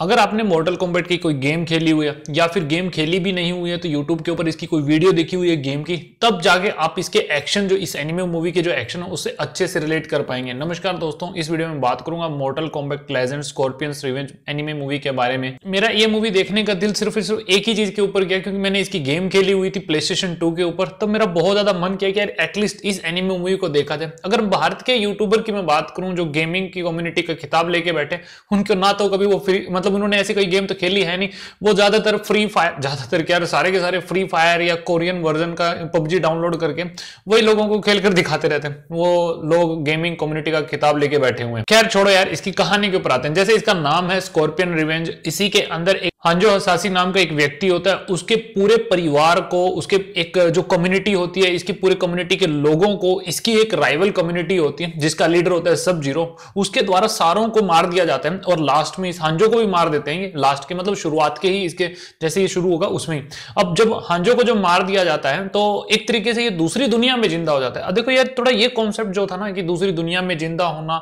अगर आपने model combat की कोई गेम खेली हुई है या फिर गेम खेली भी नहीं हुई है तो यूट्यूब के ऊपर इसकी कोई वीडियो देखी हुई है गेम की तब जाके आप इसके एक्शन जो इस एनिमे मूवी के जो एक्शन है उससे अच्छे से रिलेट कर पाएंगे नमस्कार दोस्तों इस वीडियो में बात करूंगा Mortal Kombat legend Scorpion revenge anime movie के बारे में मेरा ये मूवी देखने का दिल सिर्फ सिर्फ एक ही चीज के ऊपर गया क्योंकि मैंने इसकी गेम खेली हुई थी प्ले स्टेशन के ऊपर तब मेरा बहुत ज्यादा मन किया कि यार एटलीस्ट इस एनिमे मूवी को देखा जाए अगर भारत के यूट्यूबर की मैं बात करूँ जो गेमिंग की कम्युनिटी का खिताब लेके बैठे उनको ना तो कभी वो फ्री मतलब मतलब उन्होंने ऐसी कोई गेम तो खेली है नहीं वो ज्यादातर फ्री फायर ज्यादातर क्या सारे के सारे फ्री फायर या कोरियन वर्जन का पबजी डाउनलोड करके वही लोगों को खेल दिखाते रहते हैं वो लोग गेमिंग कम्युनिटी का किताब लेके बैठे हुए हैं खैर छोड़ो यार इसकी कहानी के ऊपर आते हैं जैसे इसका नाम है स्कॉर्पियन रिवेंज इसी के अंदर एक हांजो हसासी नाम का एक व्यक्ति होता है उसके पूरे परिवार को उसके एक जो कम्युनिटी होती है इसकी पूरे कम्युनिटी के लोगों को इसकी एक राइवल कम्युनिटी होती है जिसका लीडर होता है सब जीरो उसके द्वारा सारों को मार दिया जाता है और लास्ट में इस हांजो को भी मार देते हैं लास्ट के मतलब शुरुआत के ही इसके जैसे ये शुरू होगा उसमें अब जब हांजो को जब मार दिया जाता है तो एक तरीके से ये दूसरी दुनिया में जिंदा हो जाता है देखो यार थोड़ा ये कॉन्सेप्ट जो था ना कि दूसरी दुनिया में जिंदा होना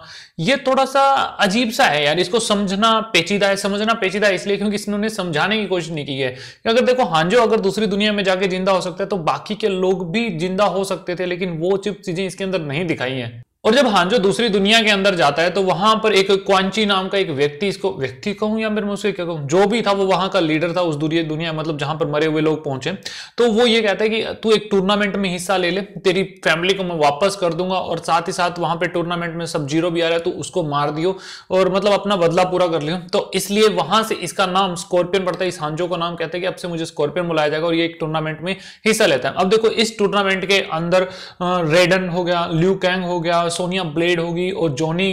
ये थोड़ा सा अजीब सा है यार इसको समझना पेचीदा है समझना पेचीदा है इसलिए क्योंकि इसने समझाने की कोशिश नहीं की है कि अगर देखो हांजो अगर दूसरी दुनिया में जाके जिंदा हो सकता है तो बाकी के लोग भी जिंदा हो सकते थे लेकिन वो चिप चीजें इसके अंदर नहीं दिखाई है और जब हांजो दूसरी दुनिया के अंदर जाता है तो वहां पर एक क्वांची नाम का एक व्यक्ति इसको व्यक्ति कहूं या फिर मैं उसे क्या कहूं जो भी था वो वहां का लीडर था उस दूरी दुनिया मतलब जहां पर मरे हुए लोग पहुंचे तो वो ये कहता है कि तू एक टूर्नामेंट में हिस्सा ले ले तेरी फैमिली को मैं वापस कर दूंगा और साथ ही साथ वहां पर टूर्नामेंट में सब जीरो भी आ रहा है तो उसको मार दियो और मतलब अपना बदला पूरा कर लियो तो इसलिए वहां से इसका नाम स्कॉर्पियन पड़ता है इस हांजो का नाम कहते हैं कि अब से मुझे स्कॉर्पियन बुलाया जाएगा और ये एक टूर्नामेंट में हिस्सा लेता है अब देखो इस टूर्नामेंट के अंदर रेडन हो गया ल्यू कैंग हो गया सोनिया ब्लेड होगी और जॉनी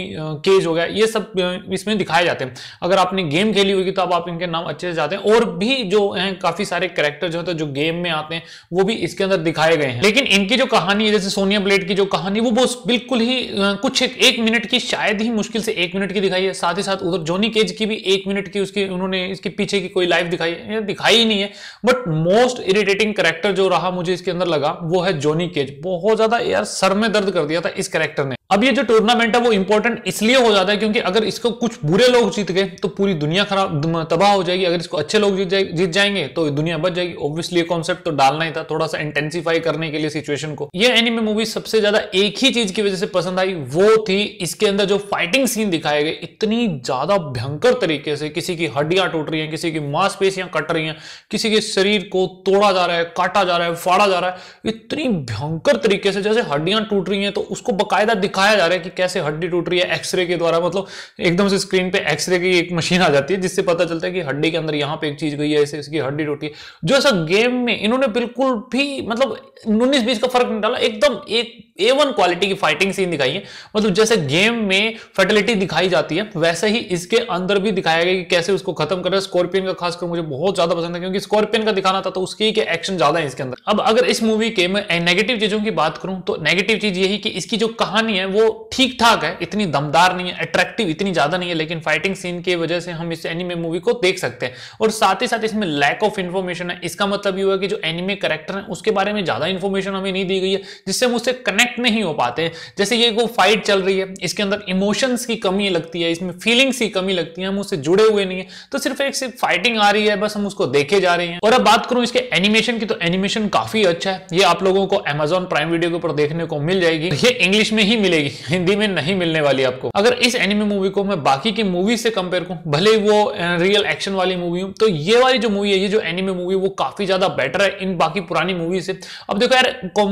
केज हो गया ये सब इसमें दिखाए जाते हैं अगर आपने गेम खेली होगी तो अब आप इनके नाम अच्छे से जाते हैं और भी जो हैं काफी सारे कैरेक्टर जो है तो जो गेम में आते हैं वो भी इसके अंदर दिखाए गए हैं लेकिन इनकी जो कहानी है जैसे सोनिया ब्लेड की जो कहानी वो बस बिल्कुल ही कुछ एक, एक मिनट की शायद ही मुश्किल से एक मिनट की दिखाई है साथ ही साथ उधर जोनी केज की भी एक मिनट की उसकी उन्होंने इसके पीछे की कोई लाइफ दिखाई दिखाई ही नहीं है बट मोस्ट इरिटेटिंग करेक्टर जो रहा मुझे इसके अंदर लगा वो है जोनी केज बहुत ज्यादा यार सर में दर्द कर दिया था इस करेक्टर ने करने अब ये जो टूर्नामेंट है वो इंपॉर्टेंट इसलिए हो जाता है क्योंकि अगर इसको कुछ बुरे लोग जीत गए तो पूरी दुनिया खराब तबाह हो जाएगी अगर इसको अच्छे लोग जीत जाए, जीत जाएंगे तो दुनिया बच जाएगी ऑब्वियसली ये कॉन्सेप्ट तो डालना ही था थोड़ा सा इंटेंसिफाई करने के लिए सिचुएशन को ये एनिमे मूवी सबसे ज्यादा एक ही चीज की वजह से पसंद आई वो थी इसके अंदर जो फाइटिंग सीन दिखाए गए इतनी ज्यादा भयंकर तरीके से किसी की हड्डियां टूट रही है किसी की मांसपेशियां कट रही हैं किसी के शरीर को तोड़ा जा रहा है काटा जा रहा है फाड़ा जा रहा है इतनी भयंकर तरीके से जैसे हड्डियां टूट रही हैं तो उसको बकायदा दिखाया जा रहा है कि कैसे हड्डी टूट रही है एक्सरे के द्वारा मतलब एकदम से स्क्रीन पे एक्सरे की एक मशीन आ जाती है जिससे पता चलता है कि हड्डी के अंदर यहाँ पे एक चीज गई है ऐसे इसकी हड्डी टूटी है जो ऐसा गेम में इन्होंने बिल्कुल भी मतलब उन्नीस बीस का फर्क नहीं डाला एकदम एक ए वन क्वालिटी की फाइटिंग सीन दिखाई है मतलब जैसे गेम में फर्टिलिटी दिखाई जाती है वैसे ही इसके अंदर भी दिखाया गया कि कैसे उसको खत्म कर रहा स्कॉर्पियन का खासकर मुझे बहुत ज्यादा पसंद है क्योंकि स्कॉर्पियन का दिखाना था तो उसकी के एक्शन ज्यादा है इसके अंदर अब अगर इस मूवी के मैं नेगेटिव चीजों की बात करूं तो नेगेटिव चीज यही कि इसकी जो कहानी कहानी है वो ठीक ठाक है इतनी दमदार नहीं है अट्रैक्टिव इतनी ज्यादा नहीं है लेकिन फाइटिंग सीन की वजह से हम इस एनिमे मूवी को देख सकते हैं और साथ ही साथ इसमें लैक ऑफ इन्फॉर्मेशन है इसका मतलब ये हुआ कि जो एनिमे करेक्टर है उसके बारे में ज्यादा इन्फॉर्मेशन हमें नहीं दी गई है जिससे हम उससे कनेक्ट नहीं हो पाते हैं जैसे ये वो फाइट चल रही है इसके अंदर इमोशंस की कमी लगती है इसमें फीलिंग्स की कमी लगती है हम उससे जुड़े हुए नहीं है तो सिर्फ एक सिर्फ फाइटिंग आ रही है बस हम उसको देखे जा रहे हैं और अब बात करूं इसके एनिमेशन की तो एनिमेशन काफी अच्छा है ये आप लोगों को एमेजॉन प्राइम वीडियो के ऊपर देखने को मिल जाएगी ये इंग्लिश में ही मिलेगी हिंदी में नहीं मिलने वाली आपको अगर इस एनिमे मूवी को मैं बाकी की मूवी से कंपेयर करूं भले वो रियल एक्शन वाली मूवी हो तो ये वाली जो मूवी है ये जो एनिमे मूवी वो काफी ज्यादा बेटर है इन बाकी पुरानी मूवी से अब देखो यार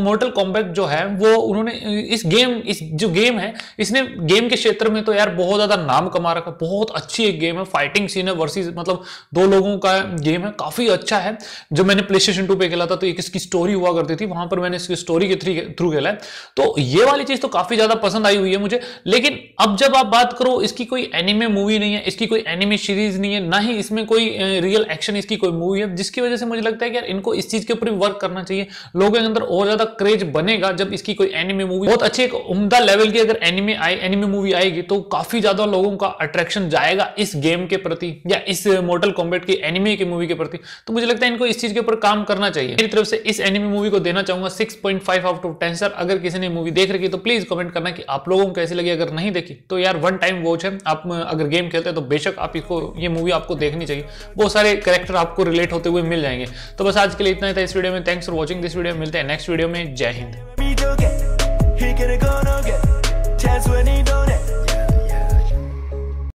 मोटल कॉम्बैट जो है वो उन्होंने इस गेम इस जो गेम है इसने गेम के क्षेत्र में तो यार बहुत ज्यादा नाम कमा रखा बहुत अच्छी एक गेम है फाइटिंग सीन है वर्सेस मतलब दो लोगों का गेम है काफी अच्छा है जो मैंने प्ले स्टेशन टू पे खेला था तो एक इसकी स्टोरी हुआ करती थी वहां पर मैंने इसकी स्टोरी के थ्रू खेला है तो ये वाली चीज तो काफी काफी ज्यादा पसंद आई हुई है मुझे लेकिन अब जब आप बात करो इसकी कोई एनिमे मूवी नहीं है इसकी कोई एनिमे सीरीज नहीं है ना ही इसमें कोई रियल एक्शन इसकी कोई मूवी है जिसकी वजह से मुझे लगता है कि यार इनको इस चीज के ऊपर वर्क करना चाहिए लोगों के अंदर और ज्यादा क्रेज बनेगा जब इसकी कोई एनिमे मूवी बहुत अच्छी एक उमदा लेवल की अगर एनिमे आए एनिमे मूवी आएगी तो काफी ज्यादा लोगों का अट्रैक्शन जाएगा इस गेम के प्रति या इस मोटल कॉम्बेट की एनिमे की मूवी के प्रति तो मुझे लगता है इनको इस चीज के ऊपर काम करना चाहिए मेरी तरफ से इस एनिमे मूवी को देना चाहूंगा six point five out of ten sir अगर किसी ने मूवी देख रखी तो प्लीज कमेंट कमेंट करना कि आप लोगों को कैसी लगी अगर नहीं देखी तो यार वन टाइम वॉच है आप अगर गेम खेलते हैं तो बेशक आप इसको ये मूवी आपको देखनी चाहिए बहुत सारे करेक्टर आपको रिलेट होते हुए मिल जाएंगे तो बस आज के लिए इतना ही था इस वीडियो में thanks for watching this video मिलते हैं नेक्स्ट वीडियो में जय हिंद